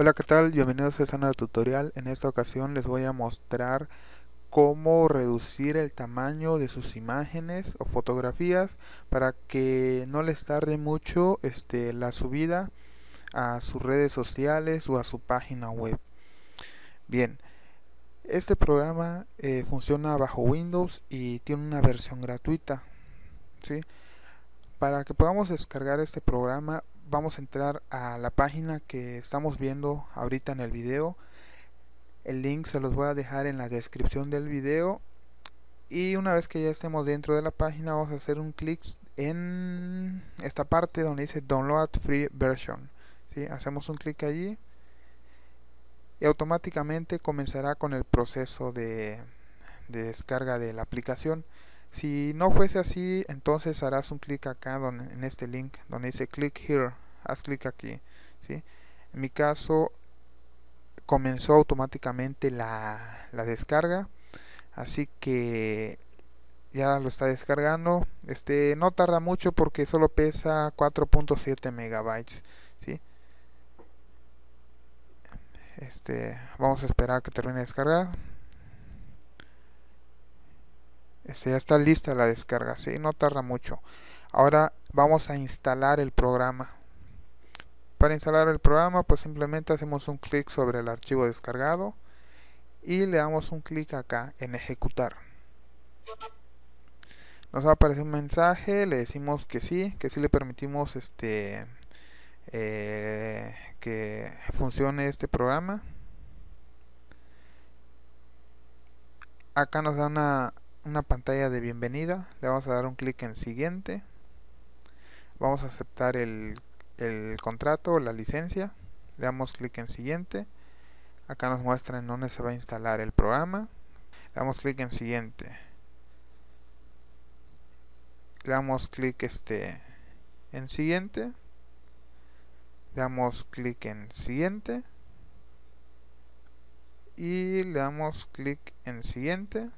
Hola qué tal, bienvenidos a esta nueva tutorial, en esta ocasión les voy a mostrar cómo reducir el tamaño de sus imágenes o fotografías para que no les tarde mucho este, la subida a sus redes sociales o a su página web. Bien, este programa eh, funciona bajo Windows y tiene una versión gratuita. Para que podamos descargar este programa vamos a entrar a la página que estamos viendo ahorita en el video. El link se los voy a dejar en la descripción del video. Y una vez que ya estemos dentro de la página, vamos a hacer un clic en esta parte donde dice Download Free Version. Hacemos un clic allí y automáticamente comenzará con el proceso de descarga de la aplicación. Si no fuese así, entonces harás un clic acá en este link donde dice click here, haz clic aquí, En mi caso comenzó automáticamente la, descarga, así que ya lo está descargando. Este no tarda mucho porque solo pesa 4.7 megabytes, este, vamos a esperar que termine de descargar. Este, ya está lista la descarga, ¿sí? no tarda mucho. Ahora vamos a instalar el programa. Para instalar el programa, pues simplemente hacemos un clic sobre el archivo descargado y le damos un clic acá en ejecutar. Nos va a aparecer un mensaje, le decimos que sí, que sí le permitimos este eh, que funcione este programa. Acá nos da una una pantalla de bienvenida, le vamos a dar un clic en siguiente, vamos a aceptar el, contrato o la licencia, le damos clic en siguiente, acá nos muestra en dónde se va a instalar el programa, le damos clic en siguiente, le damos clic este, en siguiente, le damos clic en siguiente y le damos clic en siguiente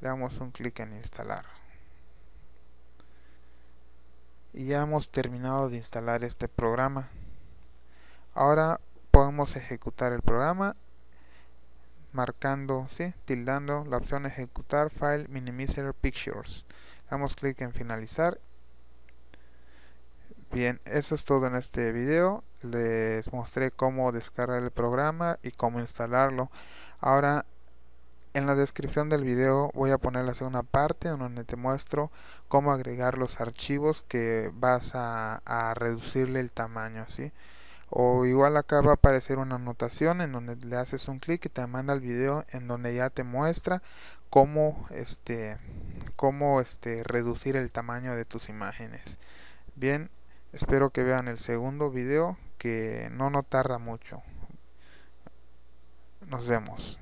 damos un clic en instalar y ya hemos terminado de instalar este programa ahora podemos ejecutar el programa marcando, ¿sí? tildando la opción ejecutar file minimizer pictures damos clic en finalizar bien, eso es todo en este video les mostré cómo descargar el programa y cómo instalarlo ahora en la descripción del video voy a poner la segunda parte en donde te muestro cómo agregar los archivos que vas a, reducirle el tamaño, ¿sí? O igual acá va a aparecer una anotación en donde le haces un clic y te manda el video en donde ya te muestra cómo, este, cómo este, reducir el tamaño de tus imágenes. Bien, espero que vean el segundo video que no no tarda mucho. Nos vemos.